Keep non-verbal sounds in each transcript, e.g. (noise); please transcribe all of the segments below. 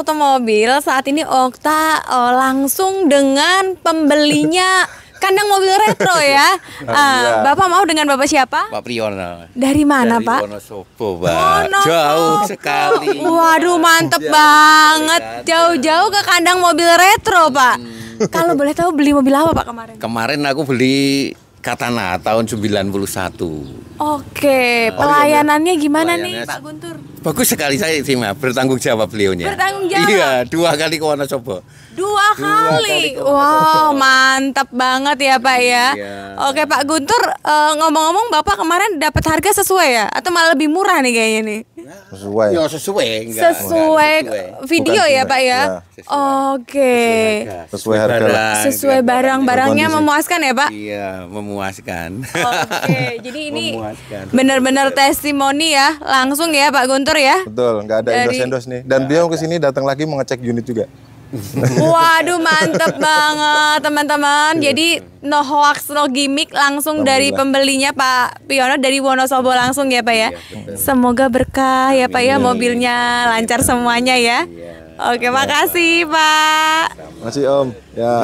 foto mobil saat ini Okta oh, langsung dengan pembelinya (laughs) kandang mobil retro ya. Uh, Bapak mau dengan Bapak siapa? Pak Priyono. Dari mana, Dari Pak? Wonosobo, Pak. Wonosobo. Jauh sekali. Waduh, mantep Jauh banget. Jauh-jauh ke kandang mobil retro, Pak. Hmm. Kalau boleh tahu beli mobil apa, Pak, kemarin? Kemarin aku beli Katana tahun 91. Oke, nah, pelayanannya gimana pelayanannya nih, Pak Guntur? Bagus sekali saya sih bertanggung jawab beliaunya. Bertanggung jawab. Iya, dua kali ke Wonosobo. Dua kali. Dua wow, mantap banget ya Pak ya. Iya. Oke Pak Guntur, eh, ngomong-ngomong Bapak kemarin dapat harga sesuai ya atau malah lebih murah nih kayaknya nih? Sesuai. Ya sesuai enggak. Sesuai, enggak, sesuai. video Bukan ya Pak ya. Iya, Oke. Sesuai harga. Sesuai barang-barangnya iya, barang memuaskan ya Pak? Iya, memuaskan. Oke, jadi ini benar-benar testimoni ya, langsung ya Pak Guntur ya. Betul, nggak ada endorse-endorse nih. Dan beliau kesini datang lagi mengecek unit juga. Waduh mantep banget teman-teman. Iya. Jadi no hoax, no gimmick langsung dari pembelinya Pak Piono dari Wonosobo langsung ya Pak ya. Iya, Semoga berkah ya Pak ya mobilnya lancar iya. semuanya ya. Oke, makasih Pak. Makasih Om. Ya.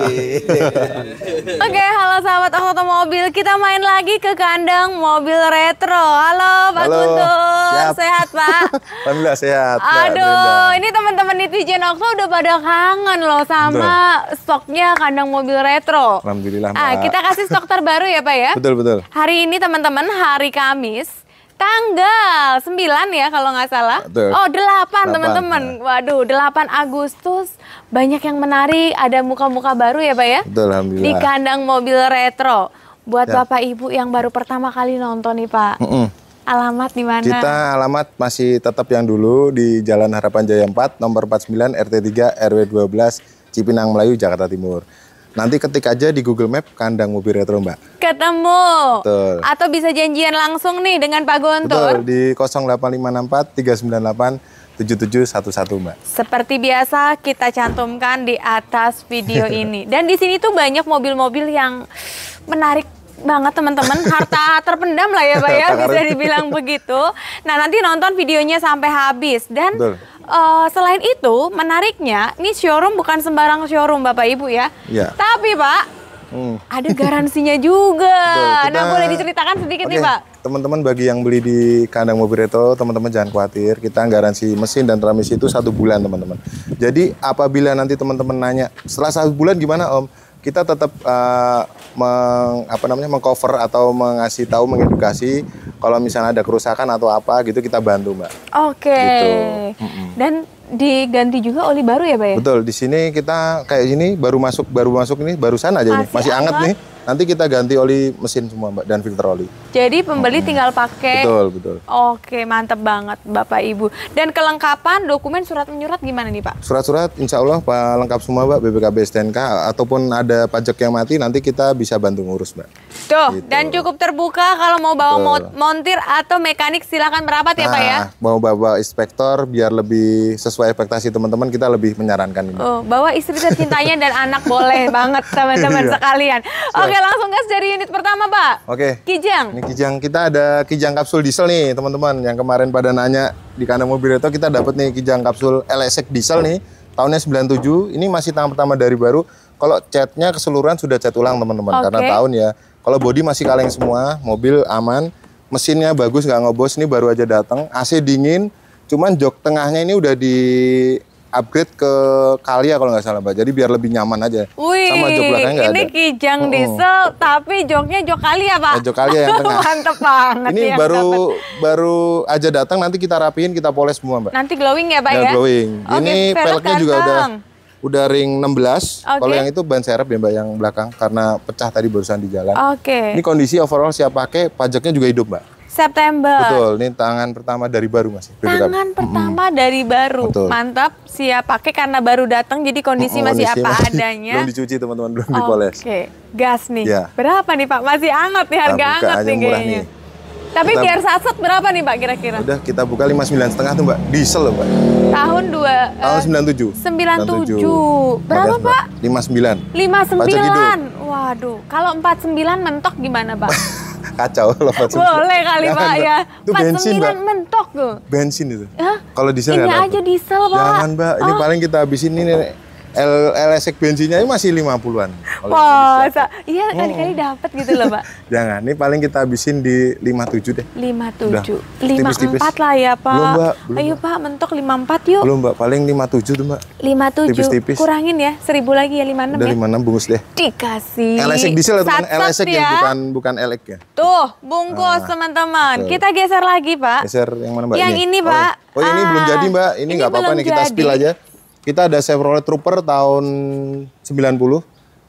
(laughs) Oke, halo sahabat otomobil. Kita main lagi ke kandang mobil retro. Halo Pak halo. Guntur. Siap. Sehat Pak? (laughs) Alhamdulillah sehat. Aduh, ini teman-teman di netizen Okto udah pada kangen loh sama betul. stoknya kandang mobil retro. Alhamdulillah Ah, kita kasih stok terbaru ya Pak ya. Betul, betul. Hari ini teman-teman hari Kamis Tanggal 9 ya kalau nggak salah. Tuh. Oh 8 teman-teman. Ya. Waduh 8 Agustus banyak yang menarik. Ada muka-muka baru ya Pak ya. Betul, Alhamdulillah. Di kandang mobil retro. Buat ya. Bapak Ibu yang baru pertama kali nonton nih Pak. Mm -mm. Alamat di mana? Kita alamat masih tetap yang dulu di Jalan Harapan Jaya 4, nomor 49 RT 3 RW 12 Cipinang Melayu Jakarta Timur. Nanti ketik aja di Google Map kandang mobil retro Mbak. Ketemu. Betul. Atau bisa janjian langsung nih dengan Pak Guntur. Betul, di 08564 398 7711 Mbak. Seperti biasa kita cantumkan di atas video (laughs) ini. Dan di sini tuh banyak mobil-mobil yang menarik banget teman-teman (laughs) harta terpendam lah ya pak ya bisa dibilang begitu nah nanti nonton videonya sampai habis dan Betul Uh, selain itu, menariknya, ini showroom bukan sembarang showroom Bapak Ibu ya. ya. Tapi Pak, hmm. ada (laughs) garansinya juga. Betul, kita... Nah boleh diceritakan sedikit okay. nih Pak. Teman-teman bagi yang beli di kandang mobil retro, teman-teman jangan khawatir. Kita garansi mesin dan transmisi itu satu bulan teman-teman. Jadi apabila nanti teman-teman nanya, setelah satu bulan gimana Om? kita tetap uh, meng, apa namanya mengcover atau mengasih tahu mengedukasi kalau misalnya ada kerusakan atau apa gitu kita bantu mbak. Oke. Okay. Gitu. Dan diganti juga oli baru ya, Pak ya? Betul. Di sini kita kayak gini baru masuk baru masuk ini barusan aja masih ini. Masih hangat nih. Nanti kita ganti oli mesin semua, Mbak, dan filter oli. Jadi pembeli hmm. tinggal pakai. Betul, betul. Oke, mantep banget Bapak Ibu. Dan kelengkapan dokumen surat menyurat gimana nih, Pak? Surat-surat insya Allah Pak lengkap semua, Mbak, BPKB STNK ataupun ada pajak yang mati nanti kita bisa bantu ngurus, Mbak. Tuh, gitu. dan cukup terbuka kalau mau bawa betul. montir atau mekanik silakan merapat nah, ya, Pak ya. Nah, mau bawa inspektor biar lebih sesuai sesuai ekspektasi teman-teman kita lebih menyarankan ini. Oh, bahwa istri tercintanya dan anak boleh (laughs) banget teman-teman iya. sekalian. Oke, langsung gas dari unit pertama, Pak. Oke. Kijang. Ini Kijang kita ada Kijang kapsul diesel nih, teman-teman. Yang kemarin pada nanya di kandang mobil itu kita dapat nih Kijang kapsul LSX diesel nih, tahunnya 97. Ini masih tangan pertama dari baru. Kalau catnya keseluruhan sudah cat ulang, teman-teman, okay. karena tahun ya. Kalau bodi masih kaleng semua, mobil aman, mesinnya bagus nggak ngobos. Ini baru aja datang, AC dingin, Cuman jok tengahnya ini udah di upgrade ke Kalia kalau nggak salah mbak. Jadi biar lebih nyaman aja. Wih, Sama jok belakangnya nggak ada. Ini kijang -uh. diesel tapi joknya jok Kalia pak. Nah, jok Kalia yang (laughs) tengah. Mantep banget. Ini baru dapet. baru aja datang nanti kita rapihin, kita poles semua mbak. Nanti glowing ya pak udah ya. Glowing. Okay, ini peleknya juga udah udah ring 16. Okay. Kalau yang itu ban serep ya mbak yang belakang karena pecah tadi barusan di jalan. Oke. Okay. Ini kondisi overall siap pakai pajaknya juga hidup mbak. September. Betul, ini tangan pertama dari baru masih. Ya, tangan pertama mm -hmm. dari baru. Betul. Mantap, siap pakai karena baru datang jadi kondisi mm -hmm, masih apa masih, adanya. Belum dicuci teman-teman, belum okay. dipoles. Oke, gas nih. Ya. Berapa nih Pak? Masih hangat nih harga hangat anget nih kayaknya. Tapi kita, biar saset berapa nih Pak kira-kira? Udah kita buka sembilan setengah tuh Mbak, diesel loh Mbak. Tahun dua. Tahun eh, sembilan tujuh. Berapa Pak? Lima sembilan. Lima sembilan. Waduh, kalau empat sembilan mentok gimana Pak? (laughs) kacau loh (laughs) Boleh kali Jangan, Pak ya. Itu bensin, Mbak. mentok tuh. Bensin itu. Kalau diesel Ini aja diesel, Pak. Jangan, Mbak. Ini oh. paling kita habisin ini, nih L LSX bensinnya ini masih lima puluhan. Wah, iya hmm. kali-kali dapat gitu loh, Pak. (laughs) Jangan, ini paling kita habisin di lima tujuh deh. Lima tujuh, 57. empat lah ya, Pak. Belum, Mbak. Belum, Ayo, Pak, mentok lima empat yuk. Belum, Mbak. Paling 57 tuh, Mbak. 57. Tipis-tipis. Kurangin ya, seribu lagi ya lima enam. Udah, ya. lima enam bungkus deh. Dikasih. LSX diesel ya, teman LSX ya, bukan bukan elek ya. Tuh, bungkus ah, teman-teman. Nah, kita geser lagi, Pak. Geser yang mana, Mbak? Yang ini, ini oh, Pak. Oh, oh ini ah, belum jadi, Mbak. Ini nggak apa-apa nih kita spill aja. Kita ada Chevrolet Trooper tahun 90.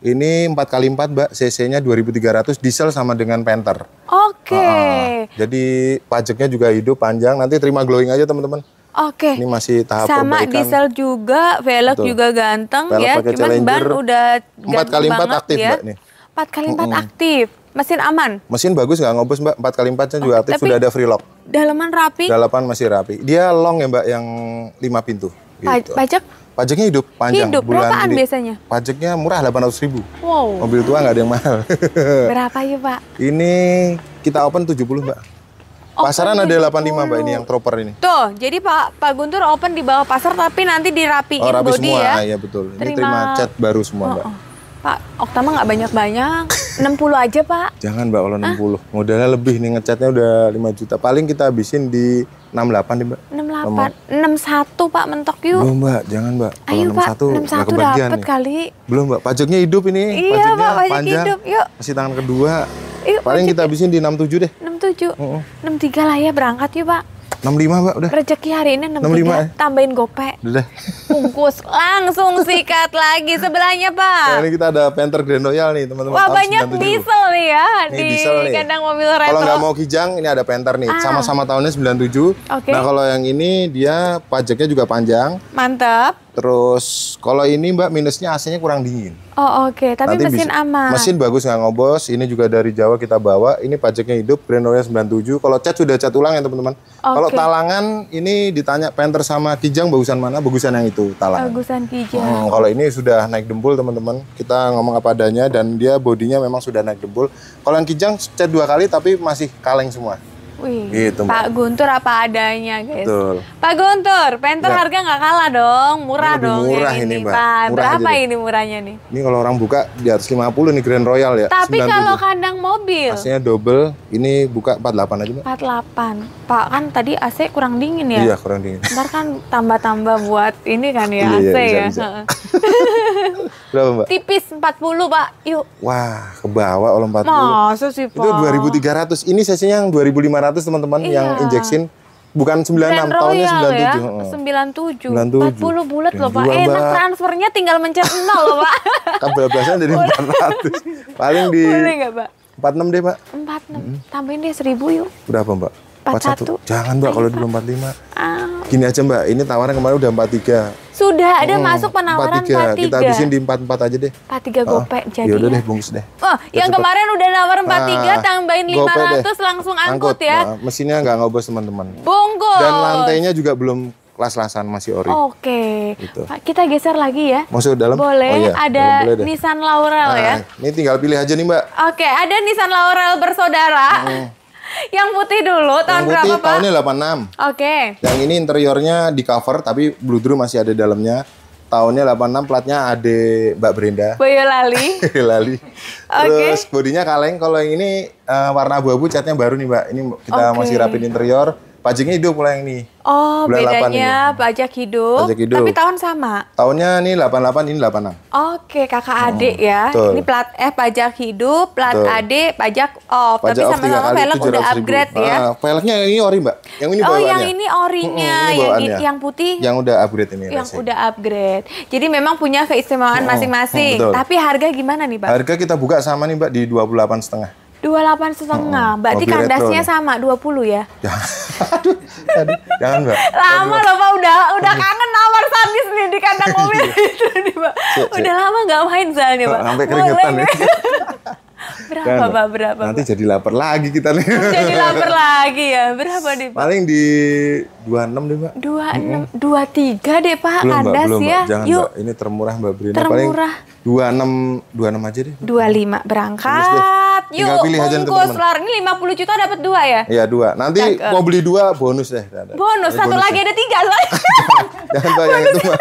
Ini 4x4 Mbak, CC-nya 2300 diesel sama dengan Panther. Oke. Okay. Uh, jadi pajaknya juga hidup panjang, nanti terima glowing aja teman-teman. Oke. Okay. Ini masih tahap sama perbaikan. diesel juga, velg Betul. juga ganteng velg ya, cuman Challenger. ban udah 4 kali 4 aktif ya. Mbak nih. 4x4 mm -hmm. aktif. Mesin aman? Mesin bagus nggak ngobos mbak, 4 kali 4 nya juga aktif, Tapi, sudah ada free lock. Dalaman rapi? Dalaman masih rapi. Dia long ya mbak, yang 5 pintu. Gitu. Pajak? Pajaknya hidup panjang. Hidup, bulan berapaan di, biasanya? Pajaknya murah 800 ribu. Wow. Mobil tua nggak ada yang mahal. (laughs) Berapa ya Pak? Ini kita open 70 Mbak. Open Pasaran ada ada 85 Mbak ini yang proper ini. Tuh, jadi Pak Pak Guntur open di bawah pasar tapi nanti dirapiin oh, rapi body semua. ya? Iya betul. Terima... Ini terima cat baru semua oh, Mbak. Oh. Pak, Oktama nggak banyak-banyak. 60 aja, Pak. Jangan, Mbak, kalau 60. Hah? Modalnya lebih nih, ngecatnya udah 5 juta. Paling kita habisin di 68 nih, Mbak. 68. Nomor. 61, Pak, mentok yuk. Belum, Mbak. Jangan, Mbak. Kalau Ayo, 61 61 dapet nih. kali. Belum, Mbak. Pajaknya hidup ini. Iya, Pajaknya Pak, pajak panjang. hidup. Yuk. Masih tangan kedua. Yuk, Paling pajak. kita habisin di 67 deh. 67. Uh -uh. 63 lah ya, berangkat yuk, Pak. 65 pak udah. Rezeki hari ini 65, eh. tambahin gope. Udah. Bungkus langsung sikat lagi sebelahnya pak. Nah, ini kita ada Panther Grand Royal nih teman-teman. Wah banyak diesel nih ya ini di kandang mobil retro. Kalau nggak mau kijang ini ada Panther nih ah. sama-sama ah. tahunnya 97. Oke. Okay. Nah kalau yang ini dia pajaknya juga panjang. Mantap. Terus kalau ini Mbak minusnya AC-nya kurang dingin. Oh oke, okay. tapi Nanti mesin bisa, aman. Mesin bagus nggak ngobos. Ini juga dari Jawa kita bawa. Ini pajaknya hidup, Grenoya 97. Kalau cat sudah cat ulang ya teman-teman. Okay. Kalau talangan ini ditanya penter sama Kijang bagusan mana? Bagusan yang itu talangan. Bagusan Kijang. Hmm, kalau ini sudah naik dempul teman-teman. Kita ngomong apa adanya dan dia bodinya memang sudah naik dempul. Kalau yang Kijang cat dua kali tapi masih kaleng semua. Wih, gitu, Pak Mbak. Guntur apa adanya, guys. Betul. Pak Guntur, pentul ya. harga nggak kalah dong, murah ini dong. Ya murah ini, ini Mbak. Pak. Murah Berapa ini murahnya nih? Ini kalau orang buka di atas 50 nih Grand Royal ya. Tapi 97. kalau kandang mobil. Aslinya double, ini buka 48 aja, Mbak. 48. Pak, kan tadi AC kurang dingin ya? Iya, kurang dingin. Ntar kan tambah-tambah buat ini kan ya, AC iya, iya bisa, ya. Bisa. (laughs) Berapa, Mbak? Tipis 40, Pak. Yuk. Wah, ke bawah oleh 40. Masa sih, Pak? Itu 2300. Ini sesinya yang 2500 900 teman-teman iya. yang injeksin bukan 96 Royal, tahunnya 97. Ya? 97. 97. 40 bulat loh, Pak. Eh, enak mbak. transfernya tinggal mencet 0 loh, Pak. Kebelasan dari 400. Paling di Boleh enggak, Pak? 46 deh, Pak. 46. Mm Hmm. Tambahin deh 1000 yuk. Berapa, Mbak? 41. 41. Jangan, Mbak, kalau dulu 45. Ah. Gini aja, Mbak. Ini tawaran kemarin udah 43 sudah ada oh, masuk penawaran 43. tiga Kita habisin di empat aja deh. 43 ah, gopek ya jadi. Yaudah deh bungkus deh. Oh, yang cepet. kemarin udah nawar 43 ah, tiga tambahin lima 500 langsung angkut, angkut ya. Nah, mesinnya nggak ngobos teman-teman. Bungkus. Dan lantainya juga belum las-lasan masih ori. Oke. Okay. Gitu. kita geser lagi ya. Masuk dalam? Boleh. Oh, iya. Ada boleh, boleh Nissan Laurel ya. ah, ya. Ini tinggal pilih aja nih Mbak. Oke, okay, ada Nissan Laurel bersaudara. Hmm. Yang putih dulu tahun yang putih, berapa Pak? Tahunnya 86. Oke. Okay. Yang ini interiornya di cover tapi blue drum masih ada dalamnya. Tahunnya 86 platnya ade Mbak Brenda. Boyolali. (laughs) Boyolali. okay. Terus bodinya kaleng. Kalau yang ini uh, warna abu-abu catnya baru nih Mbak. Ini kita okay. masih rapin interior pajaknya hidup mulai yang ini. Oh, Bulan bedanya pajak hidup. Pajak hidup. Tapi tahun sama. Tahunnya ini 88, ini 86. Oke, kakak oh, adik ya. Betul. Ini plat eh pajak hidup, plat betul. adik pajak off. Pajak Tapi sama-sama velg udah upgrade ribu. ya. Ah, velgnya ini ori, Mbak. Yang ini bawaannya. Oh, yang ini orinya, hmm, ini yang yang putih. Yang udah upgrade ini. Yang rasanya. udah upgrade. Jadi memang punya keistimewaan masing-masing. Hmm, hmm, Tapi harga gimana nih, Pak? Harga kita buka sama nih, Mbak, di 28 setengah dua 28 setengah. Hmm. Berarti kandasnya retro. sama puluh ya? jangan, (laughs) Mbak. Lama loh, Pak. Udah udah kangen nawar Sanis nih di kandang (laughs) mobil iya. itu nih, Pak. Udah lama nggak main soalnya, Pak. Sampai keringetan nih. (laughs) Berapa, Dan, Pak? Berapa? Nanti jadi lapar lagi kita nih. Jadi lapar lagi ya. Berapa deh, Pak? Paling di dua enam deh, Pak. dua enam dua tiga deh, Pak. Belum, kandas belum, ya. Mbak. Jangan, Yuk. Ini termurah, Mbak Brina. Termurah. enam dua enam aja deh. dua lima berangkat banget. Yuk, pilih aja bungkus temen -temen. Ini 50 juta dapat dua ya? Iya, dua. Nanti Cakep. mau beli dua bonus deh. Bonus, satu bonus lagi ya. ada tiga lagi (laughs) Jangan banyak itu. (laughs) Oke.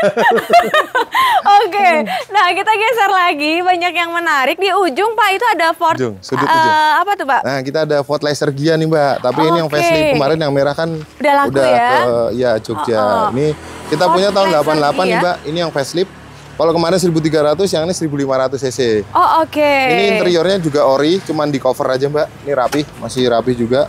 Okay. Nah, kita geser lagi banyak yang menarik di ujung Pak itu ada Ford ujung, sudut uh, ujung. apa tuh, Pak? Nah, kita ada Ford Laser Gia nih, Mbak. Tapi okay. ini yang okay. facelift kemarin yang merah kan udah laku udah ya? ke ya Jogja. Oh, oh. Ini kita Ford punya tahun delapan 88 Gia. nih, Mbak. Ini yang facelift kalau kemarin 1300, yang ini 1500 cc. Oh, oke. Okay. Ini interiornya juga ori, cuman di cover aja, Mbak. Ini rapi, masih rapi juga.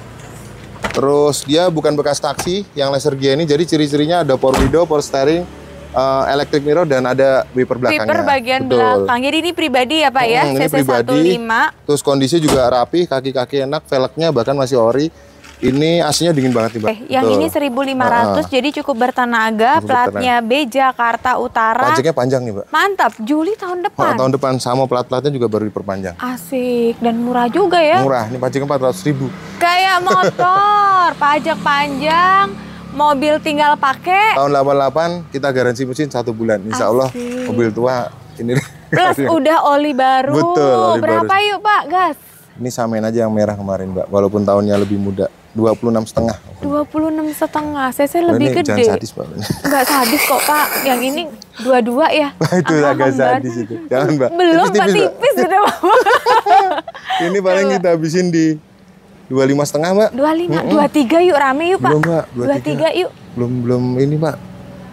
Terus dia bukan bekas taksi yang laser gear ini, jadi ciri-cirinya ada power window, power steering, uh, electric mirror dan ada wiper belakangnya. Wiper bagian Betul. belakang. Jadi ini pribadi ya Pak hmm, ya? Ini CC pribadi. 15. Terus kondisi juga rapi, kaki-kaki enak, velgnya bahkan masih ori. Ini aslinya dingin banget nih, Mbak. Eh, yang Tuh. ini 1500 nah, ratus, ah, ah. jadi cukup bertenaga, cukup platnya bertenaga. B Jakarta Utara. Pajaknya panjang nih, Mbak. Mantap, Juli tahun oh, depan. Oh, tahun depan sama plat-platnya juga baru diperpanjang. Asik dan murah juga ya. Murah, ini pajaknya ratus ribu. Kayak motor, (laughs) pajak panjang, mobil tinggal pakai. Tahun 88 kita garansi mesin satu bulan. Insya Asik. Allah mobil tua ini. Plus (laughs) udah oli baru. Betul, oli Berapa baru. yuk Pak gas? Ini samain aja yang merah kemarin Mbak, walaupun tahunnya lebih muda. 26 setengah. enam setengah. CC lebih gede. Jangan sadis, Pak. Enggak sadis kok, Pak. Yang ini dua dua ya. (laughs) itu agak sadis itu. Jangan, Mbak. Belum, tipis, Pak. Tipis sudah, gitu, Pak. (laughs) ini paling kita habisin di dua lima setengah, Mbak. dua lima dua tiga yuk rame yuk, Pak. Belum, Mbak. 23. yuk. Belum belum ini, mbak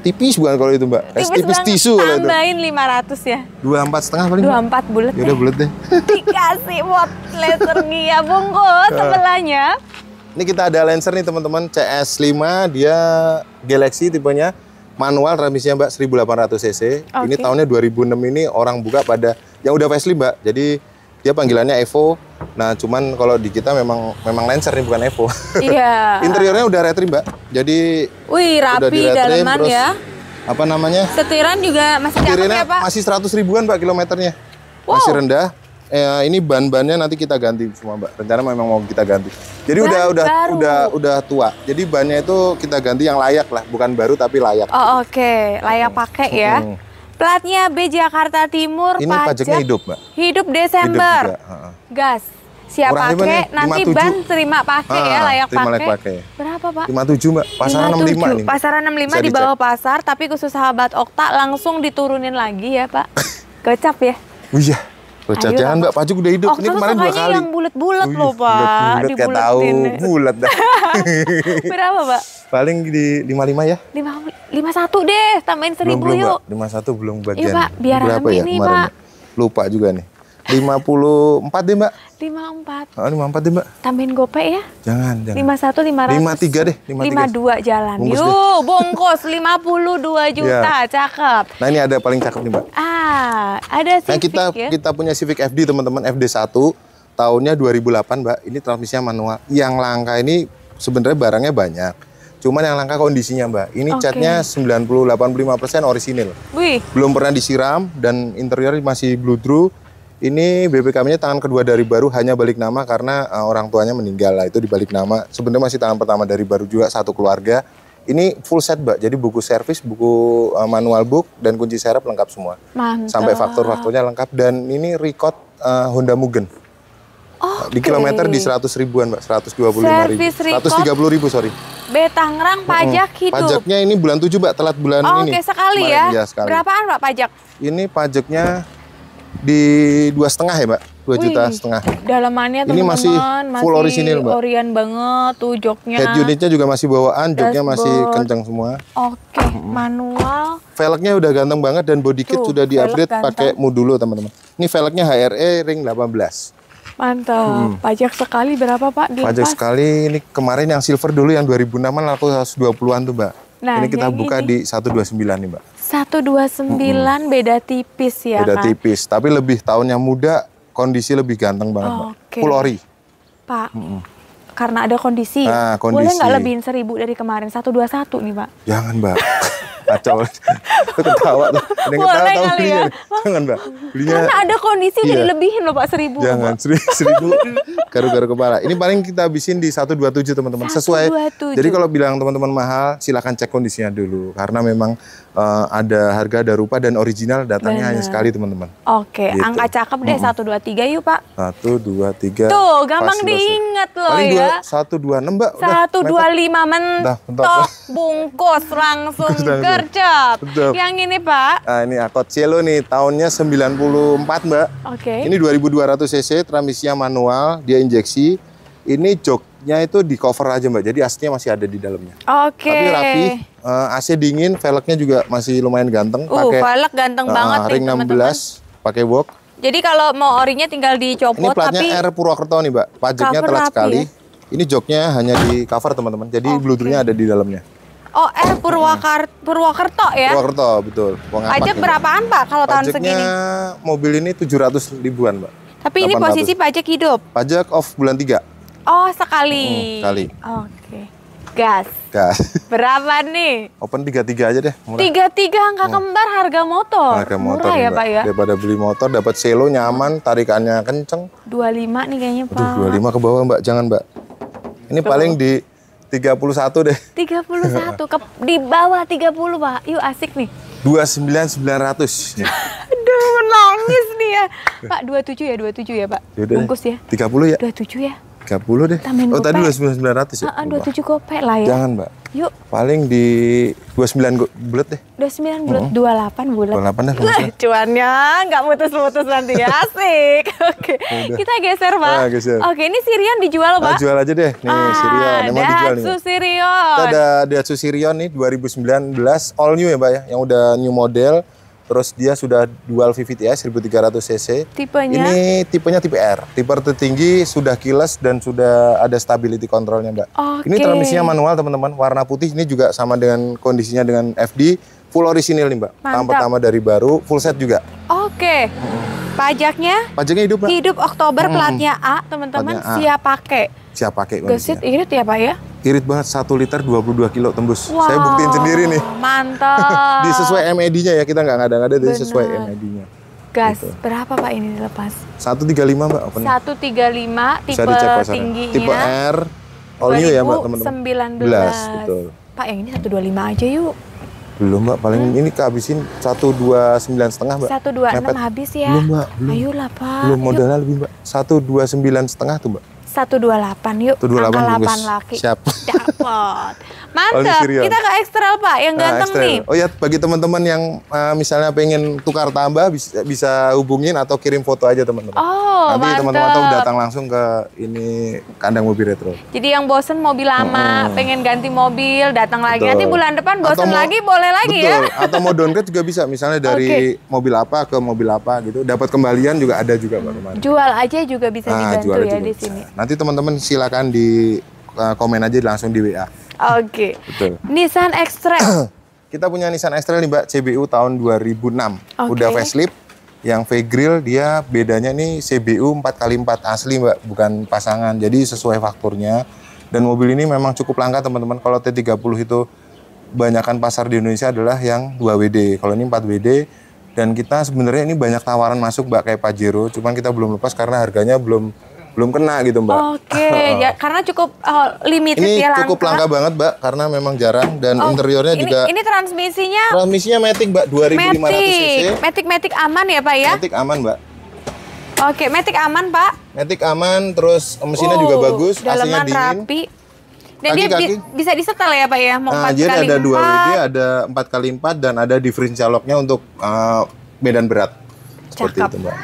Tipis bukan kalau itu, Mbak. Tipis, tipis tisu kalau itu. Tambahin 500 ya. 24 setengah paling. 24 empat bulat. Ya udah bulat deh. (laughs) Dikasih buat laser Gia bungkus oh, nah. sebelahnya ini kita ada Lancer nih teman-teman, CS5 dia Galaxy tipenya manual transmisinya Mbak 1800 cc. Okay. Ini tahunnya 2006 ini orang buka pada yang udah facelift Mbak. Jadi dia panggilannya Evo. Nah, cuman kalau di kita memang memang Lancer nih bukan Evo. Iya. (laughs) Interiornya udah retrim, Mbak. Jadi Wih, rapi udah terus, ya. Apa namanya? Setiran juga masih apa ya, Pak? Masih 100 ribuan, Pak, kilometernya. Wow. Masih rendah eh, ini ban-bannya nanti kita ganti semua mbak rencana memang mau kita ganti jadi ban udah baru. udah udah tua jadi bannya itu kita ganti yang layak lah bukan baru tapi layak oh oke okay. layak pakai ya hmm. platnya B Jakarta Timur ini pajak pajaknya hidup mbak hidup Desember hidup juga. gas siap pakai nanti 57. ban terima pakai ya ah, layak pakai. pakai berapa pak 57 mbak pasaran 65 nih pasaran 65 di bawah pasar tapi khusus sahabat Okta langsung diturunin lagi ya pak (laughs) kecap ya Iya. Loh, jangan Mbak Pajuk udah hidup. Oh, Ini kemarin dua kali. yang bulat-bulat loh, Pak. Bulat-bulat gak tahu, bulat dah. (laughs) Berapa, Pak? Paling di 55 ya. 51 deh, tambahin 1000 yuk. 51 belum bagian. Iya, Pak, biar Berapa ya ini, kemarin? Pak. Lupa juga nih lima puluh 54 deh mbak 54 oh, 54 deh mbak Tambahin gopay ya Jangan, jangan 51, lima tiga deh lima dua jalan bungkus Yuh, deh. bungkus (laughs) dua juta, ya. cakep Nah ini ada paling cakep nih mbak Ah, ada nah, Civic nah, kita, ya? kita punya Civic FD teman-teman, fd satu Tahunnya dua ribu delapan mbak, ini transmisinya manual Yang langka ini sebenarnya barangnya banyak Cuman yang langka kondisinya mbak. Ini okay. catnya 90-85% orisinil. Belum pernah disiram dan interior masih blue drew ini bpkm nya tangan kedua dari baru hanya balik nama karena uh, orang tuanya meninggal lah itu dibalik nama. Sebenarnya masih tangan pertama dari baru juga satu keluarga. Ini full set mbak, jadi buku servis, buku uh, manual book dan kunci serep lengkap semua. Mantap. Sampai faktur-fakturnya lengkap dan ini record uh, Honda Mugen. Okay. Di kilometer di 100 ribuan, Mbak. 125 Service ribu. 130 ribu, sorry. B Tangerang pajak hmm. hidup. Pajaknya ini bulan 7, Mbak. Telat bulan oh, ini. Oke, okay, sekali Kemarin, ya. ya sekali. Berapaan, mbak pajak? Ini pajaknya di dua setengah ya, Mbak? Dua juta setengah. Dalamannya teman-teman masih full orisinil, Mbak. Orian banget tuh joknya. Head unitnya juga masih bawaan, joknya masih kencang semua. Oke, okay, manual. Velgnya udah ganteng banget dan body kit tuh, sudah di-upgrade pakai modulo, teman-teman. Ini velgnya HRE ring 18. Mantap. Hmm. Pajak sekali berapa, Pak? di? Pajak sekali ini kemarin yang silver dulu yang 2006 an aku 120-an tuh, Mbak. Nah, ini kita buka ini, di 129 nih, Mbak. 129 mm -hmm. beda tipis ya, Beda kan? tipis, tapi lebih tahun yang muda, kondisi lebih ganteng banget, oh, Mbak. Okay. Pulori. Pak. -hmm. Karena ada kondisi. Nah, kondisi. Boleh nggak lebihin seribu dari kemarin? 121 nih, Pak. Jangan, Mbak. (laughs) kacau itu ketawa tuh ada ketawa tahu belinya ya? (laughs) jangan mbak belinya karena ada kondisi iya. udah dilebihin loh pak seribu jangan seri, (laughs) seribu garu-garu kepala ini paling kita habisin di 127 teman-teman sesuai 127. jadi kalau bilang teman-teman mahal silahkan cek kondisinya dulu karena memang uh, ada harga, ada rupa, dan original datanya Bener. hanya sekali teman-teman. Oke, gitu. angka cakep deh, satu dua tiga yuk pak. Satu dua tiga. Tuh, gampang pas, diinget loh ya. Satu dua enam mbak. Satu dua lima mentok, bungkus langsung (laughs) kerja. Yang ini pak. Nah, ini akot cello nih, tahunnya 94 mbak. Oke. Okay. Ini 2200 cc, transmisinya manual, dia injeksi. Ini jok nya itu di cover aja mbak, jadi ac masih ada di dalamnya. Oke. Okay. Tapi rapi, uh, AC dingin, velgnya juga masih lumayan ganteng. Uh, pake, velg ganteng uh, banget ring enam belas, pakai box. Jadi kalau mau orinya tinggal dicopot Ini platnya tapi... R Purwokerto nih mbak, pajaknya telat rapi, sekali. Ya? Ini joknya hanya di cover teman-teman, jadi okay. ada di dalamnya. Oh, R Purwakar Purwakerto ya? Purwokerto betul. pajak berapaan Pak kalau tahun segini? mobil ini 700 ribuan Mbak. Tapi 800. ini posisi pajak hidup? Pajak off bulan 3. Oh, sekali. Hmm, sekali. Oke. Okay. Gas. Gas. (laughs) Berapa nih? Open 33 aja deh. Murah. 33 angka hmm. kembar harga motor. Harga motor murah ya, Pak ya. Daripada beli motor dapat selo nyaman, tarikannya kenceng. 25 nih kayaknya, Pak. Aduh, 25 ke bawah, Mbak. Jangan, Mbak. Ini Duh. paling di 31 deh. 31 ke di bawah 30, Pak. Yuk asik nih. 29900. Ya. (laughs) Aduh, menangis nih ya. Pak, 27 ya, 27 ya, Pak. Yaudah, Bungkus ya. 30 ya. 27 ya. 30 deh. Tambahin oh, tadi 2900 ya? Heeh, uh, uh, 27 gopek lah ya. Jangan, Mbak. Yuk. Paling di 29 go bulat deh. 29 bulat, -hmm. 28 bulat. 28 dah. Nah, cuannya enggak mutus-mutus nanti ya. (laughs) Asik. Oke. Okay. Kita geser, Pak. Nah, geser. Oke, ini Sirion dijual, ah, Pak. Nah, jual aja deh. Nih, ah, Sirion. Emang dijual nih. Sirion. Kita ada Datsu Sirion nih 2019 all new ya, Mbak ya. Yang udah new model. Terus dia sudah dual VVTi 1300 cc. Tipenya? Ini tipenya tipe R. Tipe tertinggi sudah kilas dan sudah ada stability controlnya mbak. Okay. Ini transmisinya manual teman-teman. Warna putih ini juga sama dengan kondisinya dengan FD. Full orisinil nih mbak. Mantap. Tahun pertama dari baru. Full set juga. Oke. Okay. Pajaknya? Pajaknya hidup mbak. Hidup Oktober hmm. platnya A teman-teman. Siap pakai. Siap pakai. Gesit irit ya pak ya? irit banget satu liter 22 kilo tembus. Wow, saya buktiin sendiri nih. Mantap. (laughs) di sesuai MED-nya ya kita nggak ngada-ngada Di sesuai MED-nya. Gas gitu. berapa pak ini dilepas? 135 mbak open 135 tipe dicek, tingginya. Tipe R all new ya mbak teman-teman. 19. Betul. Pak yang ini 125 aja yuk. Belum mbak, paling hmm. ini kehabisin 129 setengah mbak. 126 habis ya? Belum mbak. Belum. Ayolah pak. Belum modalnya lebih mbak. 129 setengah tuh mbak. 128 yuk. 128 dua delapan laki. Siap. Dapet. (laughs) Mantap. Kita ke eksternal Pak, yang ah, ganteng nah, nih. Oh ya, bagi teman-teman yang uh, misalnya pengen tukar tambah bisa, bisa hubungin atau kirim foto aja teman-teman. Oh, Nanti teman-teman tahu datang langsung ke ini kandang mobil retro. Jadi yang bosen mobil lama, hmm. pengen ganti mobil, datang lagi. Nanti bulan depan bosen mau, lagi boleh lagi ya. betul. ya. Atau mau downgrade juga bisa, misalnya (laughs) dari okay. mobil apa ke mobil apa gitu. Dapat kembalian juga ada juga Pak Jual aja juga bisa nah, dibantu ya di sini. Nah, Nanti teman-teman silakan di uh, komen aja langsung di WA. Oke. Okay. Nissan X-Trail. (clears throat) Kita punya Nissan X-Trail nih Mbak, CBU tahun 2006. Okay. Udah facelift. Yang V-Grill dia bedanya nih CBU 4x4 asli Mbak, bukan pasangan. Jadi sesuai fakturnya. Dan mobil ini memang cukup langka teman-teman. Kalau T30 itu banyakkan pasar di Indonesia adalah yang 2WD. Kalau ini 4WD dan kita sebenarnya ini banyak tawaran masuk Mbak kayak Pajero, cuman kita belum lepas karena harganya belum belum kena gitu mbak. Oke, okay, (laughs) ya karena cukup uh, limited ini ya Ini cukup langka banget mbak, karena memang jarang dan oh, interiornya ini, juga. Ini transmisinya? Transmisinya matic mbak, 2500 matic. cc. Matic, matic aman ya pak ya? Matic aman mbak. Oke, okay, matic aman pak? Matic aman, terus mesinnya uh, juga oh, bagus, aslinya dingin. Rapi. Dan kaki, dia kaki. bisa disetel ya pak ya, mau nah, jadi ada dua lagi, ada empat kali empat dan ada differential locknya untuk uh, medan berat. Seperti Cakep. itu mbak.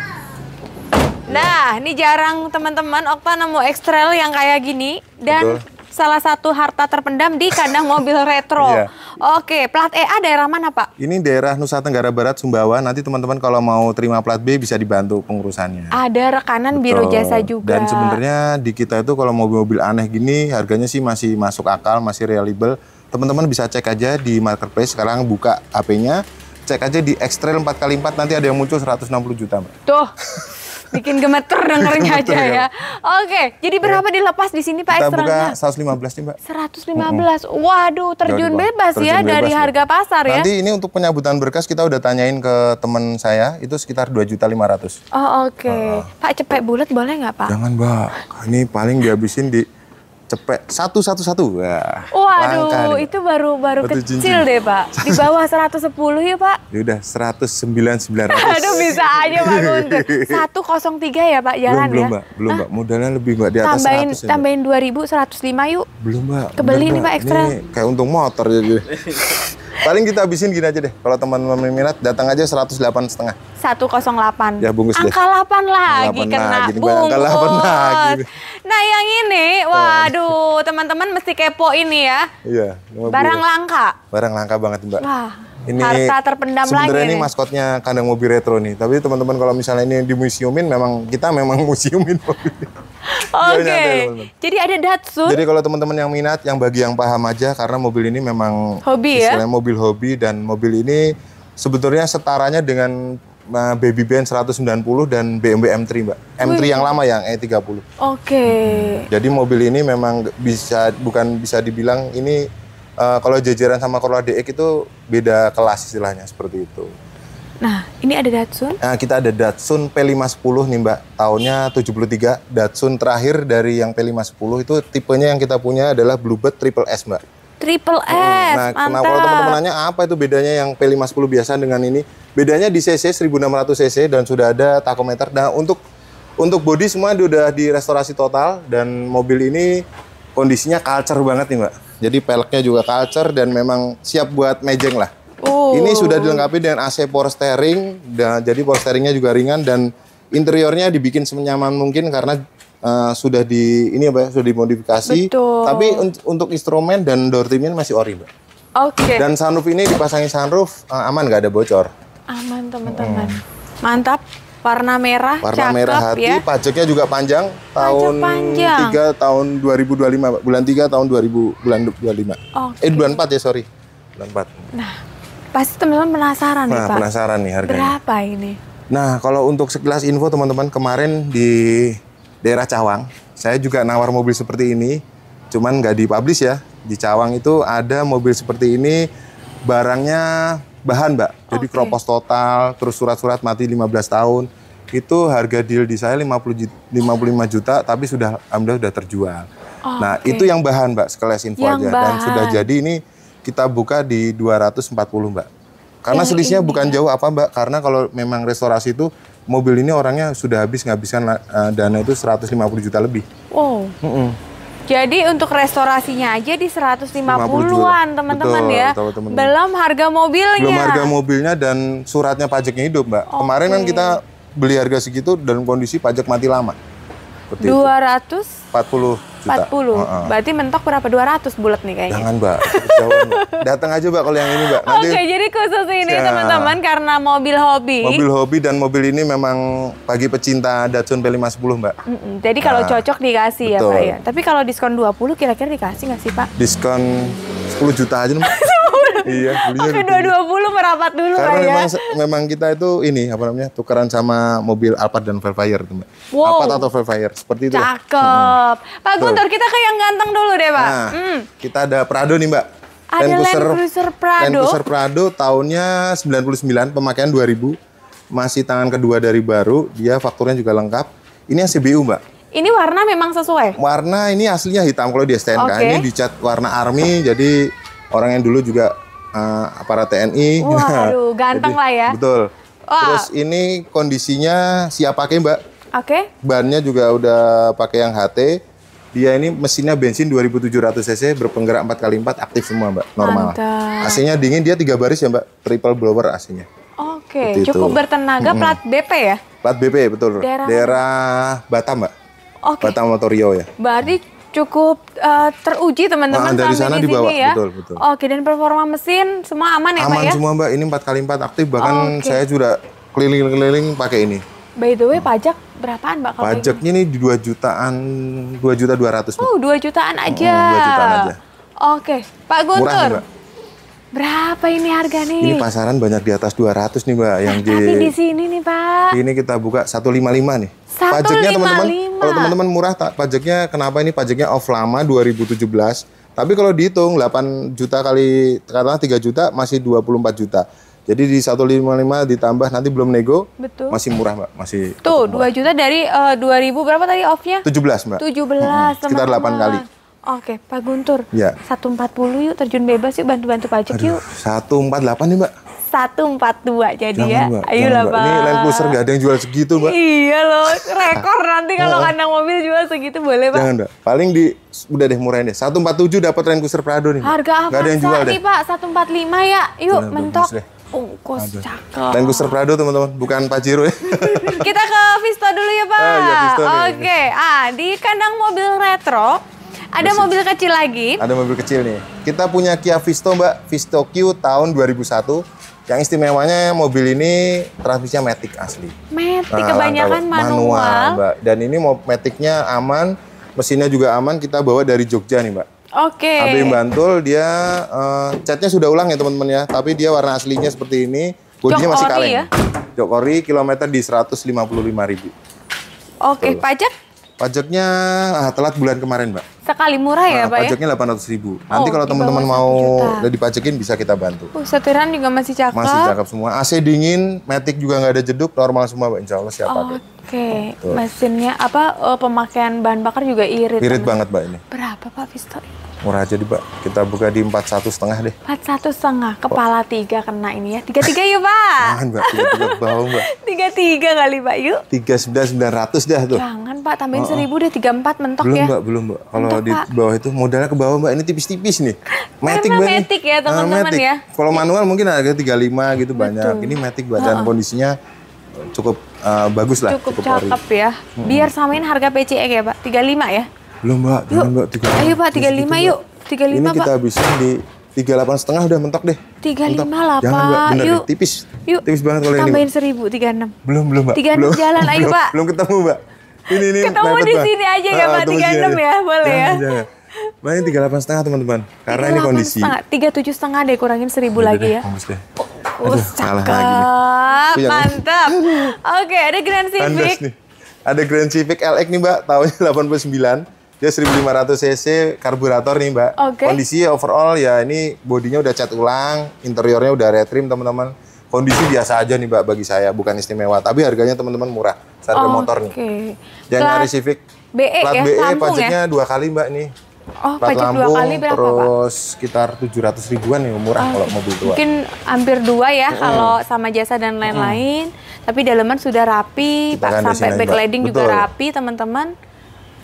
Iya. Nah, ini jarang teman-teman Okta nemu ekstrel yang kayak gini dan Betul. salah satu harta terpendam di kandang mobil (laughs) retro. Iya. Oke, plat EA daerah mana, Pak? Ini daerah Nusa Tenggara Barat, Sumbawa. Nanti teman-teman kalau mau terima plat B bisa dibantu pengurusannya. Ada rekanan Betul. Biro Jasa juga. Dan sebenarnya di kita itu kalau mobil-mobil aneh gini harganya sih masih masuk akal, masih reliable. Teman-teman bisa cek aja di marketplace sekarang buka HP-nya cek aja di x empat 4 4x4 nanti ada yang muncul 160 juta, Mbak. Tuh. (laughs) bikin gemeter dengernya aja ya. ya. Oke, jadi berapa ya. dilepas di sini Pak ekstraknya? Kita buka 115 nih Mbak. 115, mm -hmm. waduh terjun bebas ya terjun ya bebas, dari harga pasar ya. Nanti ini untuk penyambutan berkas kita udah tanyain ke teman saya, itu sekitar 2.500. Oh oke, okay. uh, Pak cepet bulat boleh nggak Pak? Jangan Mbak, ini paling dihabisin di cepet satu satu satu wah waduh itu baru baru kecil cincin. deh pak (laughs) di bawah 110 ya pak ya udah sembilan sembilan aduh bisa aja pak Guntur 103 (laughs) ya pak jalan belum, ya belum mbak belum mbak modalnya lebih mbak di atas tambahin 100 ya, ribu tambahin 2000 105 yuk belum mbak kebeli nih pak ekstra kayak untung motor jadi (laughs) Paling kita habisin gini aja deh. Kalau teman-teman minat datang aja 108 setengah. 108. Ya bungkus angka deh. Angka 8 lagi 8 kena bungkus. Angka 8 lagi. Nah, yang ini waduh, teman-teman mesti kepo ini ya. Iya, barang langka. Barang langka banget, Mbak. Wah ini harta terpendam lagi. Sebenarnya ini maskotnya kandang mobil retro nih. Tapi teman-teman kalau misalnya ini di museumin, memang kita memang (laughs) museumin. Oke. Okay. Iya, Jadi ada Datsun. Jadi kalau teman-teman yang minat, yang bagi yang paham aja, karena mobil ini memang hobi ya. mobil hobi dan mobil ini sebetulnya setaranya dengan eh, baby Ben 190 dan BMW M3 mbak. M3 Wih. yang lama ya, yang E30. Oke. Okay. Hmm. Jadi mobil ini memang bisa bukan bisa dibilang ini uh, kalau jajaran sama Corolla DX e itu beda kelas istilahnya seperti itu. Nah, ini ada Datsun? Nah, kita ada Datsun P510 nih Mbak, tahunnya 73. Datsun terakhir dari yang P510 itu tipenya yang kita punya adalah Bluebird Triple S Mbak. Triple S, hmm, Nah, mantap. Nah, kalau teman-teman nanya apa itu bedanya yang P510 biasa dengan ini? Bedanya di CC 1600 CC dan sudah ada takometer. Nah, untuk untuk bodi semua sudah restorasi total dan mobil ini kondisinya culture banget nih Mbak jadi peleknya juga culture dan memang siap buat mejeng lah. Oh. Ini sudah dilengkapi dengan AC power steering, dan jadi power steeringnya juga ringan dan interiornya dibikin semenyaman mungkin karena uh, sudah di ini apa ya sudah dimodifikasi. Betul. Tapi un untuk instrumen dan door trimnya masih ori, mbak. Oke. Okay. Dan sunroof ini dipasangi sunroof uh, aman nggak ada bocor. Aman teman-teman. Hmm. Mantap. Warna merah, Warna cakep, merah hati, ya. pajaknya juga panjang, Pajak tahun panjang. 3 tahun 2025, bulan 3 tahun 2000 bulan 25. Okay. Eh bulan 4 ya, sorry. Bulan 4. Nah, pasti teman-teman penasaran nah, nih, Pak. penasaran nih harganya. Berapa ini? Nah, kalau untuk sekilas info teman-teman kemarin di daerah Cawang, saya juga nawar mobil seperti ini, cuman nggak dipublish ya. Di Cawang itu ada mobil seperti ini, barangnya bahan mbak. Jadi okay. kropos total, terus surat-surat mati 15 tahun. Itu harga deal di saya 50 juta, 55 juta tapi sudah alhamdulillah sudah terjual. Oh, nah, okay. itu yang bahan mbak, sekelas info yang aja. Bahan. Dan sudah jadi ini kita buka di 240 mbak. Karena yang selisihnya ini. bukan jauh apa mbak, karena kalau memang restorasi itu mobil ini orangnya sudah habis ngabiskan uh, eh, dana itu 150 juta lebih. Wow. Mm -mm. Jadi untuk restorasinya aja di 150-an teman-teman ya. teman -teman. Belum harga mobilnya. Belum harga mobilnya dan suratnya pajaknya hidup, Mbak. Okay. Kemarin kan kita beli harga segitu dan kondisi pajak mati lama. Seperti 240 empat 40. Uh -uh. Berarti mentok berapa 200 bulat nih kayaknya. Jangan, Mbak. Datang aja, Mbak, kalau yang ini, Mbak. Nanti... Oke, okay, jadi khusus ini teman-teman ya. karena mobil hobi. Mobil hobi dan mobil ini memang bagi pecinta Datsun P510, Mbak. Mm -mm. Jadi kalau nah, cocok dikasih betul. ya, Pak ya. Tapi kalau diskon 20 kira-kira dikasih nggak sih, Pak? Diskon 10 juta aja, Mbak. (laughs) iya belinya Oke dua puluh merapat dulu karena lah ya. memang memang kita itu ini apa namanya tukeran sama mobil Alphard dan Velfire teman wow. Alphard atau Velfire seperti itu cakep hmm. Pak Guntur kita ke yang ganteng dulu deh Pak nah, hmm. kita ada Prado nih Mbak ada Land Cruiser, Land Cruiser Prado Land Cruiser Prado tahunnya 99 pemakaian 2000 masih tangan kedua dari baru dia fakturnya juga lengkap ini yang CBU Mbak ini warna memang sesuai? Warna ini aslinya hitam kalau dia STNK. Okay. Ini dicat warna army, jadi orang yang dulu juga uh, aparat TNI. Wah, (laughs) ganteng jadi, lah ya. Betul. Wah. Terus ini kondisinya siap pakai mbak. Oke. Okay. Bannya juga udah pakai yang HT. Dia ini mesinnya bensin 2700 cc berpenggerak 4 kali 4 aktif semua mbak normal. AC-nya dingin dia tiga baris ya mbak triple blower AC-nya. Oke okay. cukup itu. bertenaga plat BP ya. Plat BP betul. Daerah, Daerah Batam mbak. Oke. Okay. Batam motorio ya. Berarti cukup uh, teruji teman-teman nah, dari sana di dibawa ya. betul betul. Oke dan performa mesin semua aman ya aman Pak ya? Aman semua Mbak, ini empat kali empat aktif bahkan oh, okay. saya juga keliling-keliling pakai ini. By the way hmm. pajak berapaan Mbak kalau Pajaknya ini dua jutaan dua juta dua ratus. Oh, dua jutaan aja. Hmm, jutaan aja. Oke, Pak Guntur. Murah nih, Mbak. Berapa ini harga nih? Ini pasaran banyak di atas 200 nih Mbak yang nah, di Tapi di sini nih Pak. Ini kita buka 155 nih. 155. Pajaknya teman-teman kalau teman-teman murah tak pajaknya kenapa ini pajaknya off lama 2017? Tapi kalau dihitung 8 juta kali katakanlah 3 juta masih 24 juta. Jadi di 155 ditambah nanti belum nego. Betul. Masih murah, Mbak. Masih Tuh, murah. 2 juta dari uh, eh, 2000 berapa tadi off-nya? 17, Mbak. 17. Hmm, sekitar 8 kali. Oke, Pak Guntur. Ya. 140 yuk terjun bebas yuk bantu-bantu pajak Aduh, yuk. 148 nih, Mbak. 142 jadi ya. ayo lah Pak. Ini Land Cruiser gak ada yang jual segitu, Mbak. Iya loh, rekor nanti kalau kandang mobil jual segitu boleh, Pak. Jangan, Mbak. Paling di udah deh murahin deh. 147 dapat Land Cruiser Prado nih. Harga apa? Enggak ada yang jual deh. Pak, 145 ya. Yuk, mentok. Deh. Ungkos oh, cakep. Land Cruiser Prado teman-teman, bukan Pajero ya. (laughs) Kita ke Visto dulu ya Pak. Ah, ya, Oke, okay. ah di kandang mobil retro ada Masih. mobil kecil lagi. Ada mobil kecil nih. Kita punya Kia Visto Mbak, Visto Q tahun 2001 yang istimewanya mobil ini transmisinya Matic asli. Matic nah, kebanyakan manual. manual, Mbak. Dan ini Maticnya aman, mesinnya juga aman. Kita bawa dari Jogja nih, Mbak. Oke. Okay. Abim Bantul dia uh, catnya sudah ulang ya teman-teman ya, tapi dia warna aslinya seperti ini. Bodinya masih kaleng. Ya? Jokori kilometer di 155 ribu. Oke, okay, pajak? Pajaknya ah, telat bulan kemarin, Mbak. Sekali murah ya, nah, Pak? Ya? Pajaknya delapan ratus ribu. Oh, Nanti kalau teman-teman mau udah dipajakin bisa kita bantu. Uh, setiran juga masih cakep. Masih cakep semua. AC dingin, metik juga nggak ada jeduk, normal semua, Mbak. Insya Allah siapa? oh, Oke, okay. mesinnya apa? Uh, pemakaian bahan bakar juga irit. Irit banget, Mbak ini. Berapa Pak Visto? murah aja di Pak. Kita buka di empat satu setengah deh. Empat satu setengah, kepala tiga kena ini ya. Tiga tiga yuk, Pak. Jangan Pak, tiga tiga bau Mbak. (laughs) Tiga tiga kali Pak, yuk. Tiga sembilan sembilan ratus dah tuh. Jangan Pak, tambahin seribu deh, tiga empat mentok belum, ya. Belum Mbak, belum Mbak. Kalau di bawah itu modalnya ke bawah Mbak, ini tipis-tipis nih. (laughs) Matic banget. Matic ya ah, teman-teman ya. Kalau manual mungkin harga tiga lima gitu Betul. banyak. Ini matic Mbak, dan kondisinya eh, cukup uh, bagus lah. Cukup, cukup cakep ori. ya. Hmm. Biar samain harga PCE ya Pak, Tiga lima ya. Belum mbak, yuk. Belum, mbak. tiga Ayo pak, 35 gitu, yuk. 35 Ini pak. kita habisin di 38 setengah udah mentok deh. 35 lima lah Jangan, Mbak. Bener, yuk. Deh. Tipis. Yuk. Tipis banget kalau ini. Tambahin tiga 36. Belum, belum mbak. 36 belum. jalan, ayo pak. Belum ketemu mbak. Ini, ini. Ketemu di sini aja ya pak pak, 36 ya. Boleh ya. Mbak ini 38 setengah teman-teman. Karena ini kondisi. Setengah, 37 setengah deh, kurangin 1000 lagi deh, ya. Deh. Oh, Aduh, cakep. Iya kan? Mantap. Oke, okay, ada Grand Civic. Ada Grand Civic LX nih Mbak, tahunnya 89. Dia 1500 cc karburator nih mbak. Okay. Kondisi overall ya ini bodinya udah cat ulang, interiornya udah retrim teman-teman. Kondisi biasa aja nih mbak bagi saya, bukan istimewa. Tapi harganya teman-teman murah. Harga okay. motor nih. Yang Plat... Civic. BE Plat ya, BE Lampung ya? pajaknya ya? dua kali mbak nih. Oh, plat pajak Lampung, dua kali berapa, terus Pak? sekitar 700 ribuan ya murah oh, kalau mobil tua. Mungkin hampir dua ya mm. kalau sama jasa dan lain-lain. Mm. Tapi dalaman sudah rapi, Kita Pak, sampai backlighting juga rapi, teman-teman.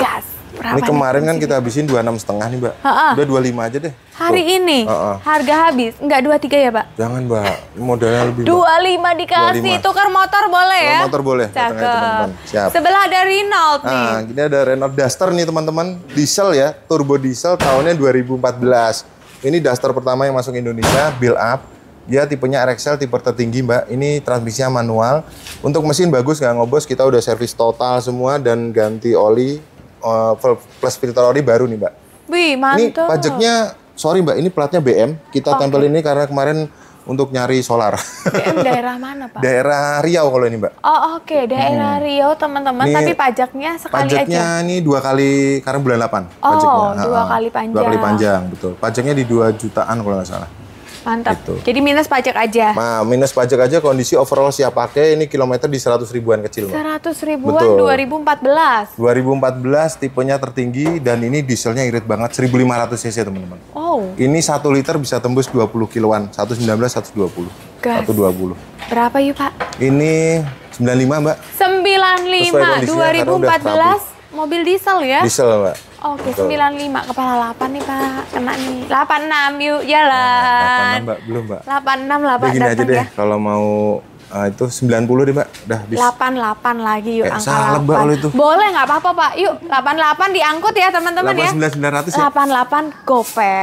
Gas. Berapa ini kemarin kan kita habisin dua enam setengah nih, Mbak. Ha-ha. Udah dua lima aja deh. Hari Tuh. ini Ha-ha. harga habis, enggak dua tiga ya, Pak? Jangan, Mbak. Modalnya lebih. Dua lima dikasih, 25. tukar motor boleh ya? motor boleh. Cakep. Siap. Sebelah ada Renault nih. Nah, ini ada Renault Duster nih teman-teman, diesel ya, turbo diesel tahunnya 2014. Ini Duster pertama yang masuk Indonesia, build up. Dia tipenya RXL tipe tertinggi mbak. Ini transmisinya manual. Untuk mesin bagus nggak ngobos. Kita udah servis total semua dan ganti oli uh, plus filter ori baru nih mbak. Wih mantap. Ini pajaknya sorry mbak ini platnya BM kita okay. tempel ini karena kemarin untuk nyari solar. BM (laughs) daerah mana Pak? Daerah Riau kalau ini Mbak. Oh oke, okay. daerah hmm. Riau teman-teman, tapi pajaknya sekali pajaknya aja? Pajaknya ini dua kali, karena bulan 8 oh, dua kali panjang. Dua kali panjang, betul. Pajaknya di dua jutaan kalau nggak salah. Mantap. Gitu. Jadi minus pajak aja. Nah, minus pajak aja kondisi overall siap pakai ini kilometer di 100 ribuan kecil. 100 ribuan Betul. 2014. 2014 tipenya tertinggi dan ini dieselnya irit banget 1500 cc teman-teman. Oh. Ini 1 liter bisa tembus 20 kiloan, 119 120. Gas. 120. Berapa yuk, Pak? Ini 95, Mbak. 95 2014 mobil diesel ya? Diesel, Mbak. Oke, okay, 95 kepala 8 nih, Pak. Kena nih. 86 yuk jalan. Nah, 86, Mbak. Belum, Mbak. 86, enam lah, Pak. Gini aja deh, ya. kalau mau Uh, itu 90 deh, Mbak. Udah habis. 88 lagi yuk eh, angka salah, 8. Mbak, kalau itu. Boleh enggak apa-apa, Pak. Yuk, 88 diangkut ya, teman-teman ya. 9900 ya. 88 gope.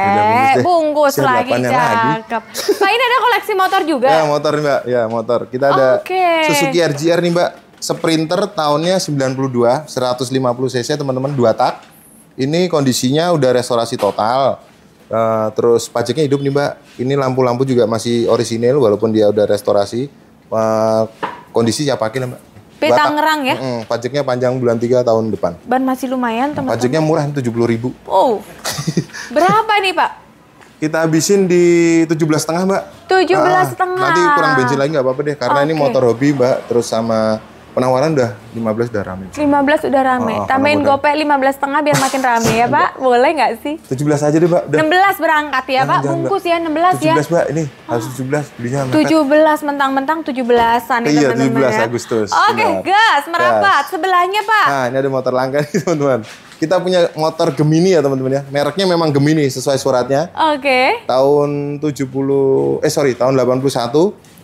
Bungkus lagi cakep. Pak, ini ada koleksi motor juga. Ya, motor nih, Mbak. Ya, motor. Kita ada okay. Suzuki RGR nih, Mbak. Sprinter tahunnya 92, 150 cc, teman-teman, 2 tak ini kondisinya udah restorasi total. Uh, terus pajaknya hidup nih Mbak. Ini lampu-lampu juga masih orisinil walaupun dia udah restorasi. Uh, kondisi siapa pakai Mbak. P Tangerang ya? Mm, pajaknya panjang bulan 3 tahun depan. Ban masih lumayan teman-teman. Pajaknya murah 70 ribu. Oh, (laughs) berapa nih Pak? Kita habisin di belas setengah Mbak. 17,5. setengah? Ah, nanti kurang bensin lagi nggak apa-apa deh. Karena okay. ini motor hobi Mbak. Terus sama penawaran udah 15 udah rame. 15 udah rame. Oh, Tambahin gopay 15 setengah biar makin rame ya, Pak. (laughs) Boleh nggak sih? 17 aja deh, Pak. Udah. 16 berangkat ya, jangan, Pak. Jangan, Bungkus ya 16 17, ya. 17, Pak. Ini ah. harus 17 belinya. 17 mentang-mentang 17-an nih Iya, 17 ya. Agustus. Oke, okay, gas, merapat. Gas. Sebelahnya, Pak. Nah, ini ada motor langka nih, (laughs) teman-teman. Kita punya motor Gemini ya, teman-teman ya. Mereknya memang Gemini sesuai suratnya. Oke. Okay. Tahun 70 eh sorry, tahun 81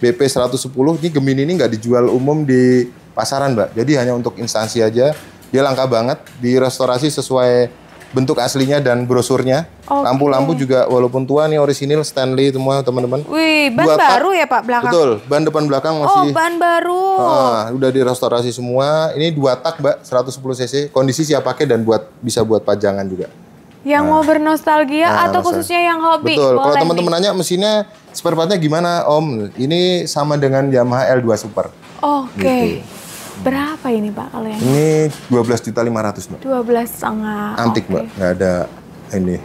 BP 110. Ini Gemini ini nggak dijual umum di pasaran, Mbak. Jadi hanya untuk instansi aja. Dia langka banget, direstorasi sesuai bentuk aslinya dan brosurnya. lampu Lampu-lampu juga walaupun tua nih orisinil Stanley semua teman-teman. Wih, ban Dua baru tak. ya Pak belakang. Betul, ban depan belakang oh, masih. Oh, ban baru. Ah, udah direstorasi semua. Ini dua tak, Mbak, 110 cc. Kondisi siap pakai dan buat bisa buat pajangan juga. Yang nah. mau bernostalgia nah, atau khususnya yang hobi? Betul. Kalau teman-teman nanya mesinnya spare partnya gimana, Om? Ini sama dengan Yamaha L2 Super. Oke. Okay. Gitu. Berapa ini Pak kalau yang ini? belas juta lima ratus Mbak. belas setengah. Antik okay. Mbak, nggak ada ini.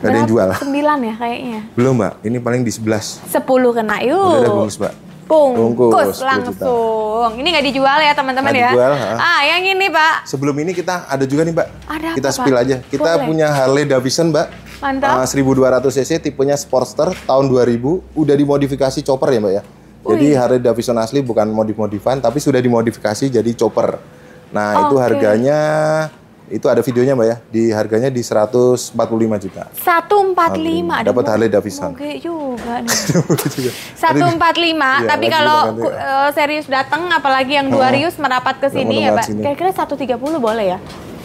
Enggak ada yang jual. Sembilan ya kayaknya. Belum Mbak, ini paling di sebelas. Sepuluh kena yuk. Udah ada bonus Mbak. Bungkus, bungkus langsung. Ini nggak dijual ya teman-teman ya? Dijual, ha. Ah, yang ini Pak. Sebelum ini kita ada juga nih Mbak. Ada apa, kita spill Pak? aja. Kita Boleh. punya Harley Davidson Mbak. Mantap. Uh, eh, 1200 cc tipenya Sportster tahun 2000 udah dimodifikasi chopper ya Mbak ya. Jadi Harley Davidson asli bukan modif-modifan tapi sudah dimodifikasi jadi chopper. Nah, okay. itu harganya itu ada videonya Mbak ya. Di harganya di 145 juta. 145. Dapat Harley Davidson. Oke juga (laughs) nih. 145, ya, tapi kalau uh, serius datang apalagi yang dua rius merapat ke sini ya, mbak, Kira-kira 130 boleh ya?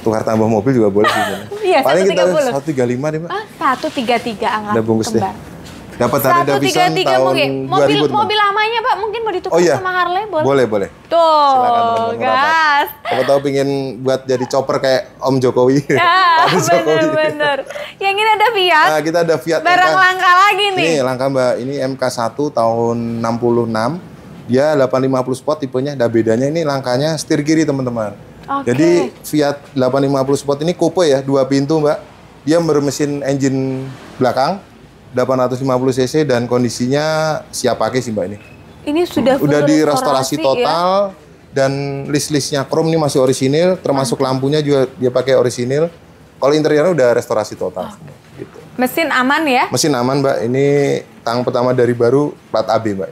tukar tambah mobil juga boleh (laughs) Iya, Paling 130. kita 135 nih Pak. Ah, 133 angka kembar. Deh. Dapat Harley Davidson tahun mungkin. Mobil 2000, mobil lamanya Pak mungkin mau ditukar oh, iya. sama Harley boleh. Boleh, boleh. Tuh. Silakan gas. Apa tahu pingin buat jadi chopper kayak Om Jokowi. Ya, (laughs) ah, (laughs) benar bener. Yang ini ada Fiat. Nah, kita ada Fiat. Barang MK. langka lagi nih. Ini langka Mbak. Ini MK1 tahun 66. Dia 850 Sport tipenya. Nah, bedanya ini langkanya setir kiri, teman-teman. Okay. Jadi Fiat 850 Sport ini coupe ya, dua pintu, Mbak. Dia bermesin engine belakang 850 cc dan kondisinya siap pakai sih mbak ini. Ini sudah sudah di restorasi ya? total ya? dan list-listnya chrome ini masih orisinil, termasuk hmm. lampunya juga dia pakai orisinil. Kalau interiornya udah restorasi total. Oh. Gitu. Mesin aman ya? Mesin aman mbak. Ini tang pertama dari baru plat AB mbak.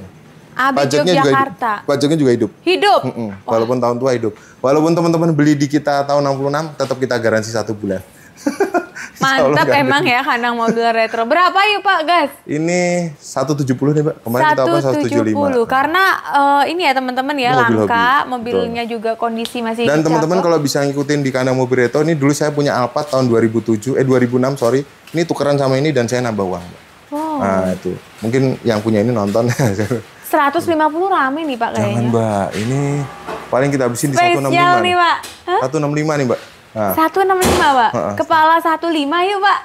AB pajaknya juga hidup. Pajaknya juga hidup. Hidup. Mm -mm. Walaupun tahun tua hidup. Walaupun teman-teman beli di kita tahun 66, tetap kita garansi satu bulan. (laughs) Mantap emang ya kandang mobil retro. Berapa yuk Pak Gas? Ini 170 nih Pak. Kemarin 170, kita apa 175. Karena uh, ini ya teman-teman ya ini langka, mobilnya Betul. juga kondisi masih Dan teman-teman kalau bisa ngikutin di kandang mobil retro ini dulu saya punya Alphard tahun 2007 eh 2006 sorry. Ini tukeran sama ini dan saya nambah uang. Wow. Nah, itu. Mungkin yang punya ini nonton. 150 (laughs) rame nih Pak kayaknya. Jangan Mbak, ini paling kita habisin di Spesial Nih, Pak. Hah? 165 nih Mbak. Ah. Satu enam lima pak. Kepala satu lima yuk pak.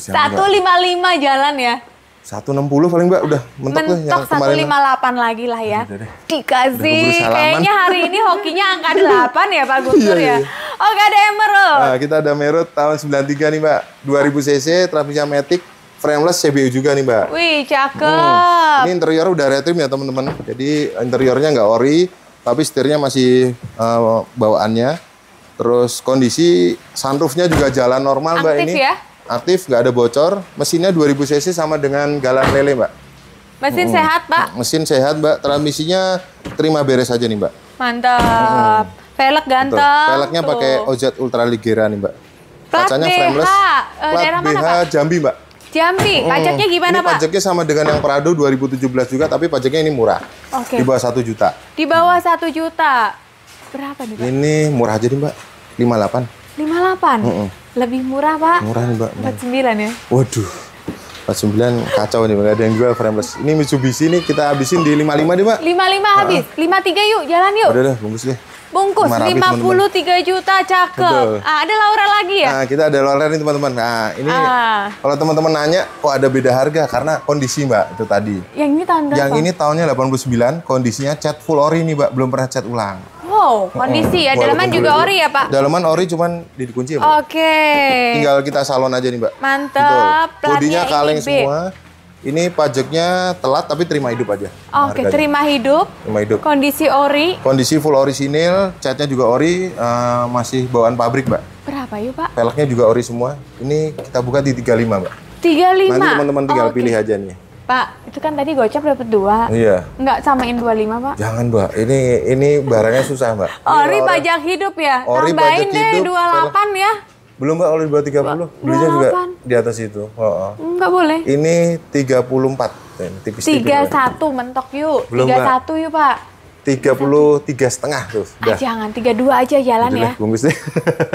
Satu lima lima jalan ya. Satu enam puluh paling mbak udah mentok, ya mentok satu lima delapan lagi lah ya. Dikasih. Kayaknya hari ini hokinya angka (laughs) iya, iya. delapan ya Pak Guntur iya, ya. Oh gak ada Emerald. Nah, kita ada Emerald tahun sembilan tiga nih mbak. ribu cc transmisi matic frameless CBU juga nih mbak. Wih cakep. Hmm. Ini interior udah retrim ya teman-teman. Jadi interiornya nggak ori, tapi setirnya masih uh, bawaannya. Terus kondisi sunroofnya juga jalan normal, aktif, Mbak ini. ya? Aktif, nggak ada bocor. Mesinnya 2000 cc sama dengan galan lele, Mbak. Mesin hmm. sehat, Pak? Mm, mesin sehat, Mbak. Transmisinya terima beres aja nih, Mbak. Mantap. Hmm. Velg ganteng. Peleknya Velgnya pakai Ojat Ultra Ligera nih, Mbak. Plat Kacanya BH. frameless. Uh, Plat daerah BH Pak? Jambi, Mbak. Jambi. Pajaknya gimana, ini Pak? Pajaknya sama dengan yang Prado 2017 juga, tapi pajaknya ini murah. Oke. Okay. Di bawah satu juta. Di bawah satu juta. Berapa nih, Pak? Ini murah aja nih, Mbak. 58. 58? Mm -mm. Lebih murah, Pak. Murah nih, Mbak. 49 ya? Waduh. 49 kacau nih, Mbak. ada yang jual frameless. Ini Mitsubishi nih kita habisin di 55 deh, Mbak. 55 habis. Uh -huh. 53 yuk, jalan yuk. Udah udah. bungkus deh. Bungkus lima puluh tiga juta cakep. Ah, ada Laura lagi ya? Nah, kita ada Laura nih teman-teman. Nah, ini ah. kalau teman-teman nanya kok ada beda harga karena kondisi, Mbak, itu tadi. Yang ini tahun yang Yang ini tahunnya 89, kondisinya cat full ori nih, Mbak, belum pernah cat ulang. Wow, kondisi ya. Dalaman juga ori ya, Pak? Dalaman ori cuman dikunci ya, Oke. Okay. Tinggal kita salon aja nih, Mbak. Mantap. Bodinya kaleng semua. Ini pajaknya telat tapi terima hidup aja. Oh, oke, okay, terima hidup. Terima hidup. Kondisi ori? Kondisi full orisinil, catnya juga ori, uh, masih bawaan pabrik, Mbak. Berapa yuk, Pak? Peleknya juga ori semua. Ini kita buka di 35, Mbak. 35? Nanti teman-teman tinggal oh, okay. pilih aja nih. Pak, itu kan tadi gocap dapat dua. Iya. Enggak samain 25, Pak. Jangan, Mbak. Ini ini barangnya susah, Mbak. Ori pajak hidup ya? Ori Tambahin pajak deh hidup, 28 pelek. ya. Belum mbak kalau di bawah 30, belinya juga di atas itu. Oh, oh. Enggak boleh. Ini 34, eh, tipis-tipis. 31 tipis. mentok yuk. Belum, 31 mbak. yuk pak. 33 setengah tuh. Ah, jangan 32 aja jalan Udah, ya. Bungkus deh.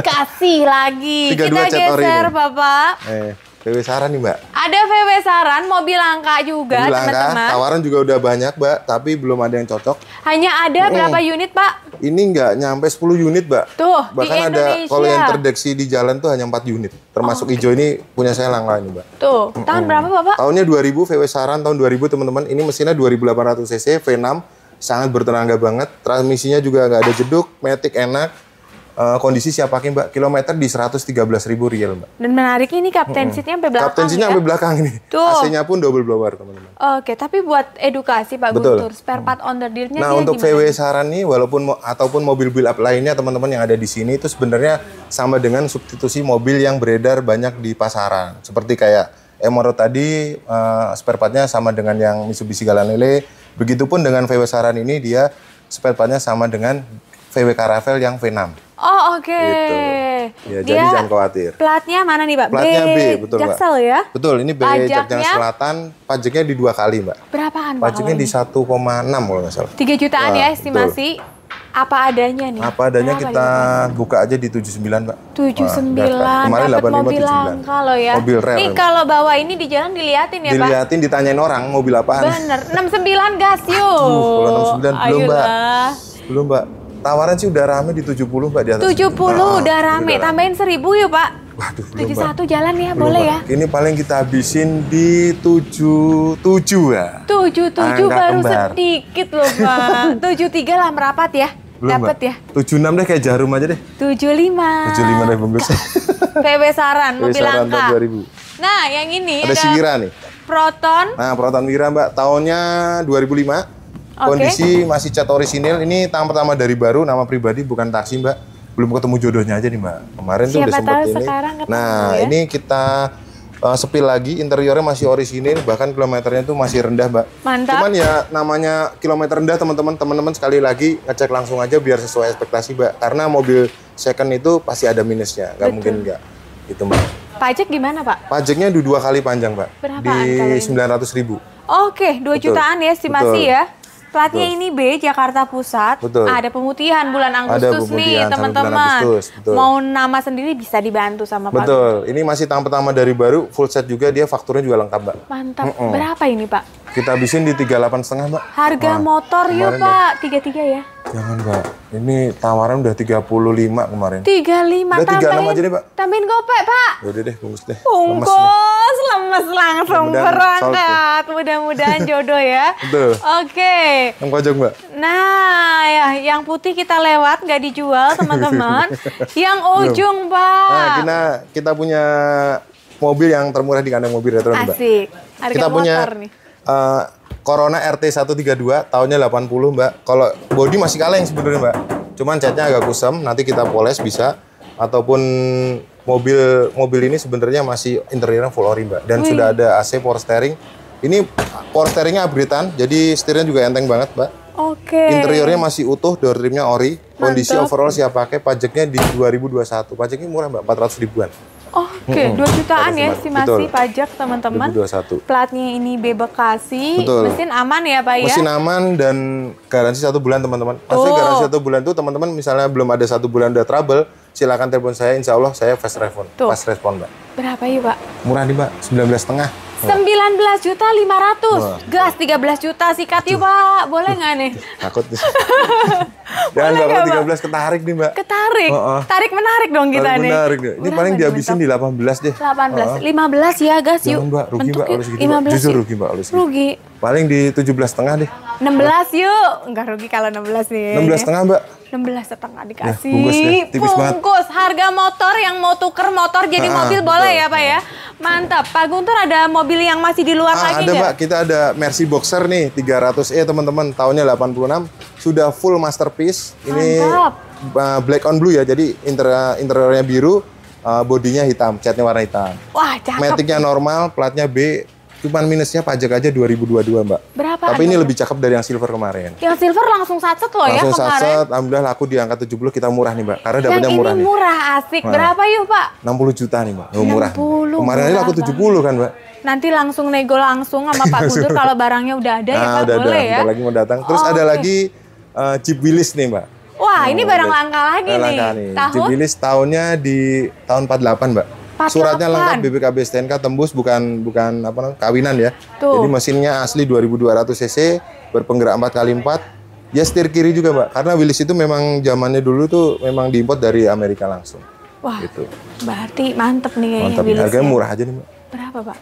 Kasih lagi. 32 (laughs) Kita geser ini. Bapak. Eh. VW saran nih Mbak. Ada VW saran, mobil langka juga teman-teman. Tawaran juga udah banyak Mbak, tapi belum ada yang cocok. Hanya ada hmm. berapa unit Pak? Ini nggak nyampe 10 unit Mbak. Tuh, Bahkan di ada kalau yang terdeksi di jalan tuh hanya 4 unit. Termasuk oh. hijau ini punya saya langka ini Mbak. Tuh, tahun hmm. tahun berapa Bapak? Tahunnya 2000 VW saran tahun 2000 teman-teman. Ini mesinnya 2800 cc V6 sangat bertenaga banget. Transmisinya juga nggak ada jeduk, metik enak uh, kondisi pakai mbak kilometer di 113 ribu riel mbak dan menarik ini kapten hmm. seatnya sampai belakang kapten seatnya ya? sampai belakang ini AC-nya pun double blower teman-teman oke okay, tapi buat edukasi pak Betul. Guntur spare mm. part on the deal-nya nah untuk VW saran nih walaupun ataupun mobil build up lainnya teman-teman yang ada di sini itu sebenarnya sama dengan substitusi mobil yang beredar banyak di pasaran seperti kayak Emoro tadi uh, spare partnya sama dengan yang Mitsubishi Galan Galanele begitupun dengan VW saran ini dia spare partnya sama dengan VW caravel yang V6 Oh oke. Okay. Gitu. Ya, jadi jangan khawatir. Platnya mana nih Pak? Platnya B, B betul Jaksel mbak. ya? Betul, ini B jakarta Selatan. Pajaknya di dua kali Mbak. Berapaan Pak? Pajaknya di satu 1,6 kalau nggak salah. Tiga jutaan ya, nah, ya estimasi. Betul. Apa adanya nih? Apa adanya Berapa kita ya? buka aja di 79 Pak. 79, Wah, kemarin dapat 85, mobil sembilan langka ya. Mobil rel. Nih kalau bawa ini di jalan diliatin ya diliatin, Pak? Diliatin, ditanyain orang mobil apaan. Bener, 69 gas yuk. Aduh, kalau 69 belum Mbak. Belum Mbak. Tawaran sih udah rame di 70 Pak di atas. 70 nah, ah, udah rame, udah tambahin 1000 yuk Pak. Waduh, 71 jalan ya, belum, boleh ya? Ini paling kita habisin di 77 ya. 77 Angga baru kembar. sedikit loh Pak. 73 (laughs) lah merapat ya. Belum, Dapat ya? 76 deh kayak jarum aja deh. 75. 75 deh Bung (laughs) PW PB saran, mobil saran langka. 2000. Nah, yang ini ada, ada Siwira nih. Proton. Nah, Proton Wira Mbak, tahunnya 2005. Kondisi masih cat orisinil. Ini tangan pertama dari baru, nama pribadi bukan taksi, Mbak. Belum ketemu jodohnya aja nih, Mbak. Kemarin Siapa tuh udah sempat ini. nah, ya? ini kita uh, sepil lagi, interiornya masih orisinil, bahkan kilometernya tuh masih rendah, Mbak. Mantap. Cuman ya namanya kilometer rendah, teman-teman. Teman-teman sekali lagi ngecek langsung aja biar sesuai ekspektasi, Mbak. Karena mobil second itu pasti ada minusnya, nggak mungkin nggak. Gitu, Mbak. Pajak gimana Pak? Pajaknya dua kali panjang Pak. Berapaan? Di sembilan ratus ribu. Oke, dua jutaan ya estimasi ya. Platnya ini B Jakarta Pusat. Betul. Ada pemutihan bulan Agustus pemutihan nih teman-teman. Mau nama sendiri bisa dibantu sama Pak. Betul. Ini masih tahun pertama dari baru full set juga dia fakturnya juga lengkap Pak. Mantap. Mm -mm. Berapa ini Pak? Kita habisin di tiga delapan setengah, Mbak. Harga Wah, motor yuk, Pak. Tiga tiga ya. Jangan, Mbak. Ini tawaran udah tiga puluh lima kemarin. 35 udah tambahin. 36 aja deh, Pak. Tambahin gopek, Pak. Ya udah deh, bungkus deh. Bungkus, lemes, lemes langsung Mudah berangkat. Mudah-mudahan (laughs) jodoh ya. Betul. Oke. Okay. Yang pojok, Mbak. Nah, ya yang putih kita lewat nggak dijual, (laughs) teman-teman. yang ujung, Belum. Pak. Nah, kita kita punya mobil yang termurah di kandang mobil retro, ya, Mbak. Asik. Harga kita motor punya nih uh, Corona RT 132 tahunnya 80 mbak. Kalau body masih kaleng sebenarnya mbak. Cuman catnya agak kusam. Nanti kita poles bisa. Ataupun mobil mobil ini sebenarnya masih interiornya full ori mbak. Dan Wih. sudah ada AC power steering. Ini power steeringnya abritan Jadi setirnya juga enteng banget mbak. Oke. Okay. Interiornya masih utuh, door trimnya ori. Kondisi Mantap. overall siap pakai. Pajaknya di 2021. Pajaknya murah mbak, 400 ribuan. Oke, okay, 2 jutaan ya estimasi Betul. pajak teman-teman. satu. Platnya ini B Bekasi. Betul. Mesin aman ya Pak ya? Mesin aman dan garansi satu bulan teman-teman. Pasti oh. garansi satu bulan tuh teman-teman misalnya belum ada satu bulan udah trouble, silakan telepon saya. Insya Allah saya fast respon. Fast respon, Mbak. Berapa ya, Pak? Murah nih, Mbak. sembilan belas setengah. sembilan belas juta lima ratus Gas tiga belas juta sikat yuk, Pak. Boleh nggak nih? (laughs) Takut. (laughs) Jangan bapak Mbak, belas ketarik nih, Mbak. Ketarik. Oh, oh. Tarik menarik dong kita Tarik nih. Menarik. Ini paling dihabisin di delapan belas deh. delapan belas lima belas ya, Gas yuk. Mbak. Rugi, Mbak. harus ya? gitu Mbak. Justru rugi, Mbak. harus Rugi. Paling di tujuh belas setengah deh. enam belas yuk. Enggak rugi kalau enam belas nih. enam belas setengah, Mbak. 16 setengah dikasih. Nah, bungkus, ya, bungkus. Harga motor yang mau tuker motor jadi ah, mobil ah, boleh betul. ya Pak ya? Nah. Mantap. Pak Guntur ada mobil yang masih di luar ah, lagi Ada pak Mbak, kita ada Mercy Boxer nih 300E teman-teman. Tahunnya 86. Sudah full masterpiece. Ini Mantap. black on blue ya. Jadi inter interiornya biru. Uh, bodinya hitam, catnya warna hitam. Wah, cakep. Metiknya normal, platnya B, Cuman minusnya pajak aja 2022 mbak. Berapa? Tapi ini lebih cakep dari yang silver kemarin. Yang silver langsung satset loh ya langsung ya kemarin. Langsung satset, alhamdulillah laku di angka 70 kita murah nih mbak. Karena dapetnya murah ini murah asik. Nah, Berapa yuk pak? 60 juta nih mbak. Oh, murah. 60. Kemarin murah laku 70 kan mbak. Nanti langsung nego langsung sama Pak Guntur (laughs) kalau barangnya udah ada ya, nah, ya Pak udah boleh ada. ya. Udah lagi mau datang. Terus oh, ada okay. lagi uh, Jeep Willis nih mbak. Wah oh, ini nah, barang langka lagi langka nih. nih. Tahun? Jeep Willis tahunnya di tahun 48 mbak. Suratnya lengkap BPKB STNK tembus bukan bukan apa kawinan ya. Tuh. Jadi mesinnya asli 2200 cc berpenggerak 4 kali 4 Ya setir kiri juga mbak, karena Willis itu memang zamannya dulu tuh memang diimpor dari Amerika langsung. Wah, gitu. berarti mantep nih kayaknya mantep Willis. Harganya murah aja nih mbak. Berapa pak?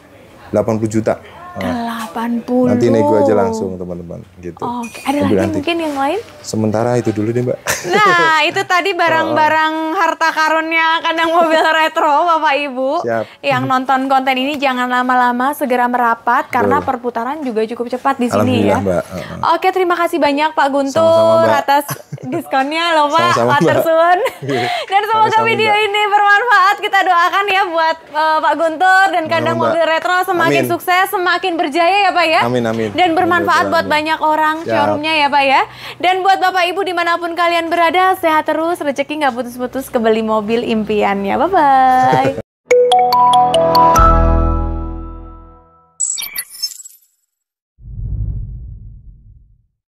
80 juta. 80. Nanti nego aja langsung teman-teman gitu. Oke, ada lagi nanti. mungkin yang lain? Sementara itu dulu deh, Mbak. Nah, itu tadi (laughs) barang-barang oh. harta karunnya kandang mobil (laughs) retro Bapak Ibu. Siap. Yang nonton konten ini jangan lama-lama, segera merapat karena karena perputaran juga cukup cepat di sini ya. Mbak. Oke, terima kasih banyak Pak Guntur Sama -sama, atas (laughs) diskonnya loh Pak. Sama-sama, Dan semoga Sama -sama, video Mbak. ini bermanfaat. Kita doakan ya buat uh, Pak Guntur dan kandang Sama, mobil retro semakin Amin. sukses, semakin semakin berjaya ya Pak ya. Amin amin. Dan bermanfaat amin, buat amin. banyak orang Siap. showroomnya ya Pak ya. Dan buat Bapak Ibu dimanapun kalian berada sehat terus, rezeki nggak putus-putus, kebeli mobil impiannya. Bye bye. (laughs)